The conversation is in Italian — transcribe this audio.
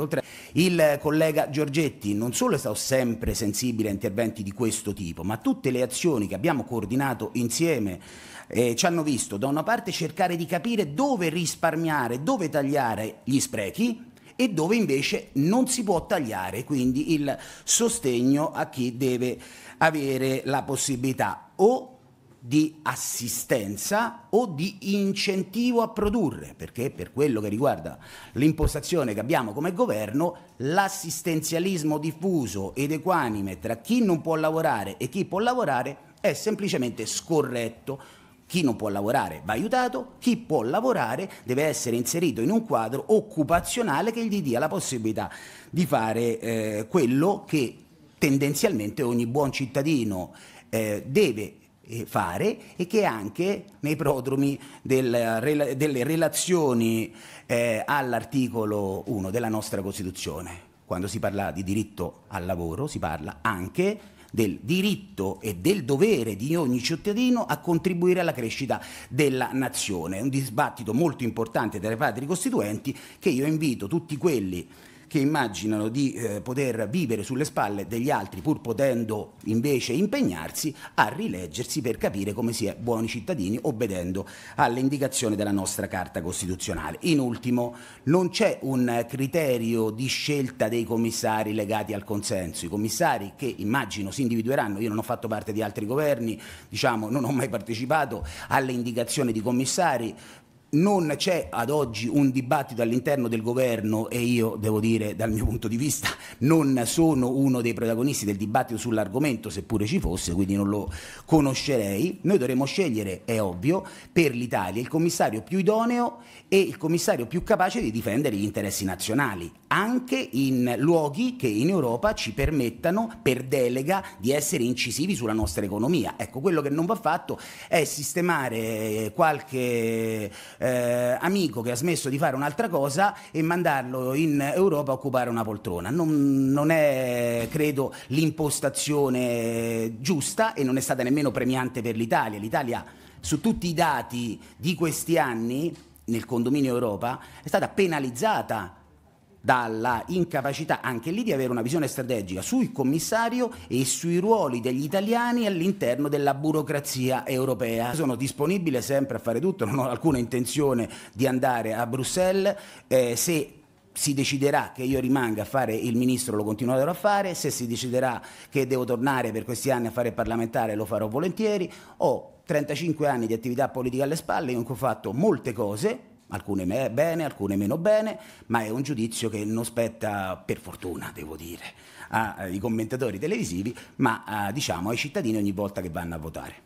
Oltre, il collega Giorgetti non solo è stato sempre sensibile a interventi di questo tipo, ma tutte le azioni che abbiamo coordinato insieme eh, ci hanno visto da una parte cercare di capire dove risparmiare, dove tagliare gli sprechi, e dove invece non si può tagliare, quindi il sostegno a chi deve avere la possibilità o di assistenza o di incentivo a produrre, perché per quello che riguarda l'impostazione che abbiamo come governo, l'assistenzialismo diffuso ed equanime tra chi non può lavorare e chi può lavorare è semplicemente scorretto. Chi non può lavorare va aiutato, chi può lavorare deve essere inserito in un quadro occupazionale che gli dia la possibilità di fare eh, quello che tendenzialmente ogni buon cittadino eh, deve eh, fare e che anche nei prodromi del, delle relazioni eh, all'articolo 1 della nostra Costituzione. Quando si parla di diritto al lavoro si parla anche del diritto e del dovere di ogni cittadino a contribuire alla crescita della nazione. È un dibattito molto importante tra i padri costituenti che io invito tutti quelli che immaginano di eh, poter vivere sulle spalle degli altri pur potendo invece impegnarsi a rileggersi per capire come si è buoni cittadini obbedendo alle indicazioni della nostra Carta Costituzionale. In ultimo, non c'è un criterio di scelta dei commissari legati al consenso. I commissari che immagino si individueranno, io non ho fatto parte di altri governi, diciamo, non ho mai partecipato alle indicazioni di commissari, non c'è ad oggi un dibattito all'interno del governo e io devo dire dal mio punto di vista non sono uno dei protagonisti del dibattito sull'argomento seppure ci fosse quindi non lo conoscerei noi dovremmo scegliere è ovvio per l'Italia il commissario più idoneo e il commissario più capace di difendere gli interessi nazionali anche in luoghi che in Europa ci permettano per delega di essere incisivi sulla nostra economia ecco quello che non va fatto è sistemare qualche eh, amico che ha smesso di fare un'altra cosa e mandarlo in Europa a occupare una poltrona. Non, non è, credo, l'impostazione giusta e non è stata nemmeno premiante per l'Italia. L'Italia, su tutti i dati di questi anni, nel condominio Europa, è stata penalizzata dalla incapacità anche lì di avere una visione strategica sul commissario e sui ruoli degli italiani all'interno della burocrazia europea. Sono disponibile sempre a fare tutto, non ho alcuna intenzione di andare a Bruxelles eh, se si deciderà che io rimanga a fare il ministro lo continuerò a fare, se si deciderà che devo tornare per questi anni a fare parlamentare lo farò volentieri, ho 35 anni di attività politica alle spalle in cui ho fatto molte cose, alcune bene, alcune meno bene, ma è un giudizio che non spetta, per fortuna devo dire, ai eh, commentatori televisivi, ma eh, diciamo ai cittadini ogni volta che vanno a votare.